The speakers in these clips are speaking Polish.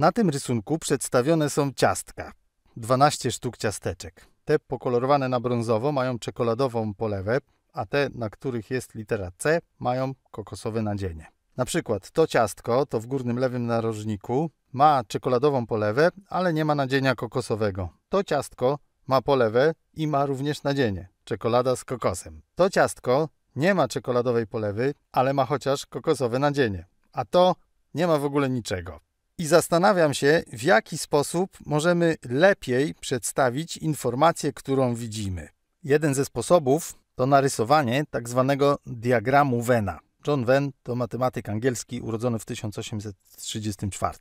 Na tym rysunku przedstawione są ciastka. 12 sztuk ciasteczek. Te pokolorowane na brązowo mają czekoladową polewę, a te, na których jest litera C, mają kokosowe nadzienie. Na przykład to ciastko, to w górnym lewym narożniku, ma czekoladową polewę, ale nie ma nadzienia kokosowego. To ciastko ma polewę i ma również nadzienie czekolada z kokosem. To ciastko nie ma czekoladowej polewy, ale ma chociaż kokosowe nadzienie. A to nie ma w ogóle niczego i zastanawiam się, w jaki sposób możemy lepiej przedstawić informację, którą widzimy. Jeden ze sposobów to narysowanie tak zwanego diagramu Vena. John Venn to matematyk angielski urodzony w 1834.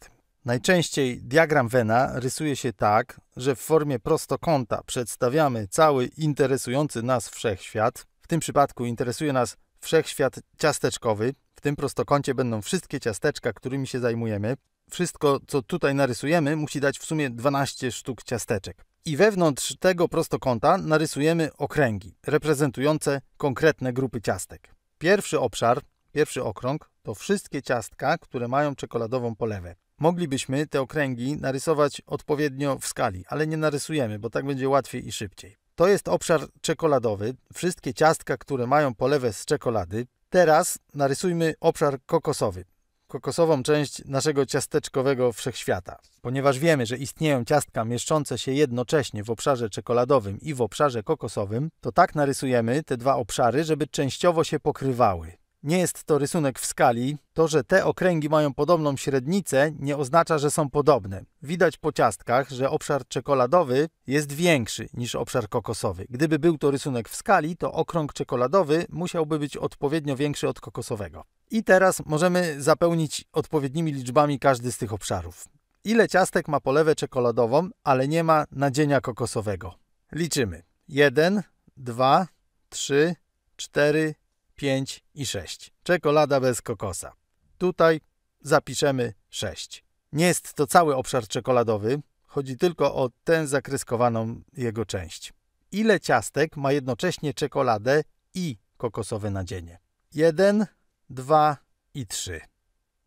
Najczęściej diagram Vena rysuje się tak, że w formie prostokąta przedstawiamy cały interesujący nas wszechświat. W tym przypadku interesuje nas wszechświat ciasteczkowy. W tym prostokącie będą wszystkie ciasteczka, którymi się zajmujemy wszystko, co tutaj narysujemy, musi dać w sumie 12 sztuk ciasteczek. I wewnątrz tego prostokąta narysujemy okręgi reprezentujące konkretne grupy ciastek. Pierwszy obszar, pierwszy okrąg to wszystkie ciastka, które mają czekoladową polewę. Moglibyśmy te okręgi narysować odpowiednio w skali, ale nie narysujemy, bo tak będzie łatwiej i szybciej. To jest obszar czekoladowy, wszystkie ciastka, które mają polewę z czekolady. Teraz narysujmy obszar kokosowy kokosową część naszego ciasteczkowego wszechświata. Ponieważ wiemy, że istnieją ciastka mieszczące się jednocześnie w obszarze czekoladowym i w obszarze kokosowym, to tak narysujemy te dwa obszary, żeby częściowo się pokrywały. Nie jest to rysunek w skali. To, że te okręgi mają podobną średnicę, nie oznacza, że są podobne. Widać po ciastkach, że obszar czekoladowy jest większy niż obszar kokosowy. Gdyby był to rysunek w skali, to okrąg czekoladowy musiałby być odpowiednio większy od kokosowego. I teraz możemy zapełnić odpowiednimi liczbami każdy z tych obszarów. Ile ciastek ma polewę czekoladową, ale nie ma nadzienia kokosowego? Liczymy. 1, 2, 3, 4, 5 i 6. Czekolada bez kokosa. Tutaj zapiszemy 6. Nie jest to cały obszar czekoladowy, chodzi tylko o tę zakreskowaną jego część. Ile ciastek ma jednocześnie czekoladę i kokosowe nadzienie? 1, 2 i 3.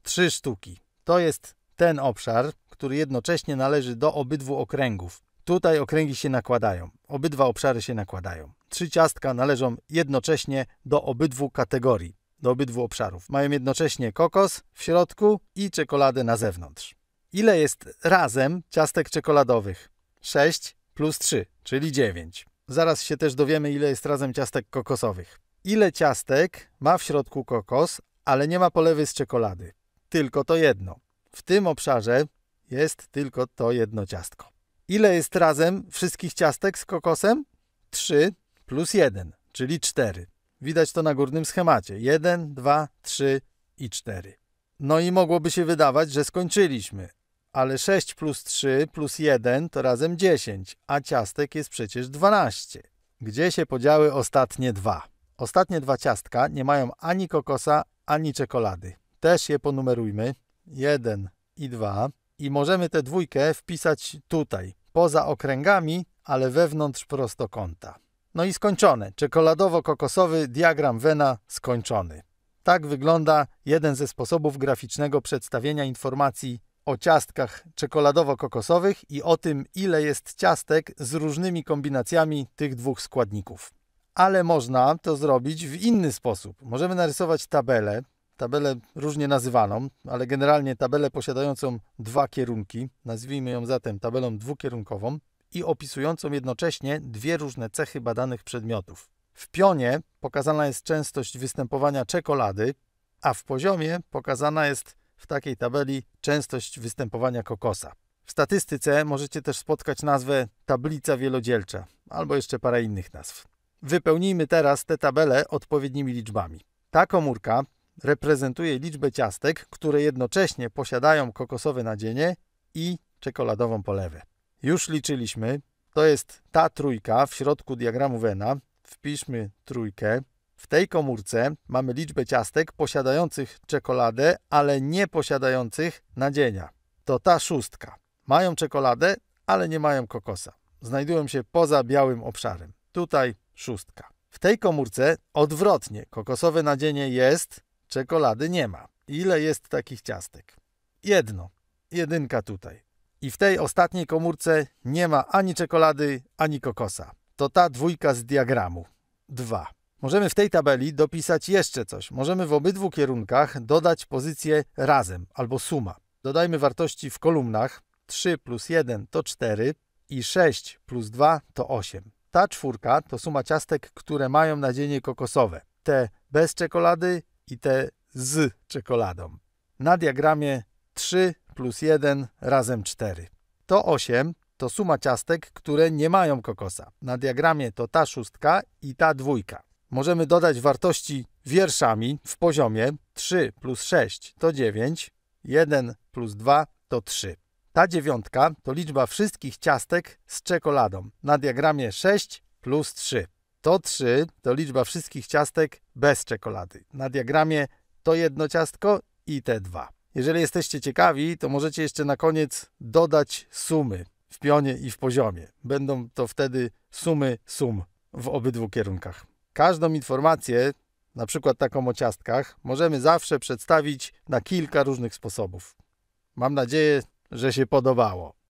Trzy sztuki. To jest ten obszar, który jednocześnie należy do obydwu okręgów. Tutaj okręgi się nakładają, obydwa obszary się nakładają. Trzy ciastka należą jednocześnie do obydwu kategorii, do obydwu obszarów. Mają jednocześnie kokos w środku i czekoladę na zewnątrz. Ile jest razem ciastek czekoladowych? 6 plus 3, czyli 9. Zaraz się też dowiemy, ile jest razem ciastek kokosowych ile ciastek ma w środku kokos, ale nie ma polewy z czekolady. Tylko to jedno. W tym obszarze jest tylko to jedno ciastko. Ile jest razem wszystkich ciastek z kokosem? 3 plus 1, czyli 4. Widać to na górnym schemacie. 1, 2, 3 i 4. No i mogłoby się wydawać, że skończyliśmy. Ale 6 plus 3 plus 1 to razem 10, a ciastek jest przecież 12. Gdzie się podziały ostatnie dwa? Ostatnie dwa ciastka nie mają ani kokosa, ani czekolady. Też je ponumerujmy. 1 i 2. I możemy tę dwójkę wpisać tutaj, poza okręgami, ale wewnątrz prostokąta. No i skończone. Czekoladowo-kokosowy diagram Wena skończony. Tak wygląda jeden ze sposobów graficznego przedstawienia informacji o ciastkach czekoladowo-kokosowych i o tym, ile jest ciastek z różnymi kombinacjami tych dwóch składników ale można to zrobić w inny sposób. Możemy narysować tabelę, tabelę różnie nazywaną, ale generalnie tabelę posiadającą dwa kierunki, nazwijmy ją zatem tabelą dwukierunkową i opisującą jednocześnie dwie różne cechy badanych przedmiotów. W pionie pokazana jest częstość występowania czekolady, a w poziomie pokazana jest w takiej tabeli częstość występowania kokosa. W statystyce możecie też spotkać nazwę tablica wielodzielcza albo jeszcze parę innych nazw. Wypełnijmy teraz tę tabelę odpowiednimi liczbami. Ta komórka reprezentuje liczbę ciastek, które jednocześnie posiadają kokosowe nadzienie i czekoladową polewę. Już liczyliśmy. To jest ta trójka w środku diagramu Wena. Wpiszmy trójkę. W tej komórce mamy liczbę ciastek posiadających czekoladę, ale nie posiadających nadzienia. To ta szóstka. Mają czekoladę, ale nie mają kokosa. Znajdują się poza białym obszarem. Tutaj szóstka. W tej komórce odwrotnie, kokosowe nadzienie jest, czekolady nie ma. Ile jest takich ciastek? Jedno, jedynka tutaj. I w tej ostatniej komórce nie ma ani czekolady, ani kokosa. To ta dwójka z diagramu. Dwa. Możemy w tej tabeli dopisać jeszcze coś. Możemy w obydwu kierunkach dodać pozycję razem albo suma. Dodajmy wartości w kolumnach. 3 plus 1 to 4 i 6 plus 2 to 8. Ta czwórka to suma ciastek, które mają nadzienie kokosowe. Te bez czekolady i te z czekoladą. Na diagramie 3 plus 1 razem 4. To 8 to suma ciastek, które nie mają kokosa. Na diagramie to ta szóstka i ta dwójka. Możemy dodać wartości wierszami w poziomie 3 plus 6 to 9, 1 plus 2 to 3. Ta dziewiątka to liczba wszystkich ciastek z czekoladą na diagramie 6 plus 3. To 3 to liczba wszystkich ciastek bez czekolady. Na diagramie to jedno ciastko i te dwa. Jeżeli jesteście ciekawi, to możecie jeszcze na koniec dodać sumy w pionie i w poziomie. Będą to wtedy sumy sum w obydwu kierunkach. Każdą informację, na przykład taką o ciastkach, możemy zawsze przedstawić na kilka różnych sposobów. Mam nadzieję, że się podobało.